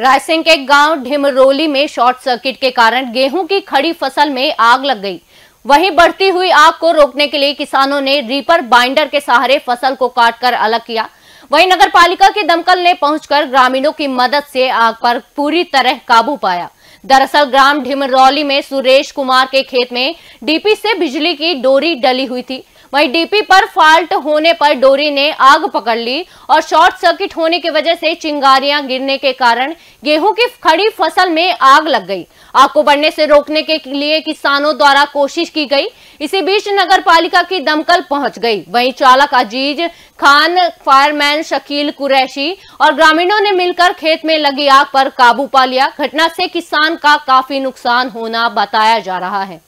रायसिंह के गांव ढिमरोली में शॉर्ट सर्किट के कारण गेहूं की खड़ी फसल में आग लग गई वहीं बढ़ती हुई आग को रोकने के लिए किसानों ने रीपर बाइंडर के सहारे फसल को काटकर अलग किया वहीं नगर पालिका के दमकल ने पहुंचकर ग्रामीणों की मदद से आग पर पूरी तरह काबू पाया दरअसल ग्राम ढिमरौली में सुरेश कुमार के खेत में डीपी से बिजली की डोरी डली हुई थी वहीं डीपी पर फॉल्ट होने पर डोरी ने आग पकड़ ली और शॉर्ट सर्किट होने की वजह से चिंगारियां गिरने के कारण गेहूं की खड़ी फसल में आग लग गई आग को बढ़ने से रोकने के लिए किसानों द्वारा कोशिश की गई इसी बीच नगर पालिका की दमकल पहुंच गई वहीं चालक अजीज खान फायरमैन शकील कुरैशी और ग्रामीणों ने मिलकर खेत में लगी आग पर काबू पा लिया घटना से किसान का काफी नुकसान होना बताया जा रहा है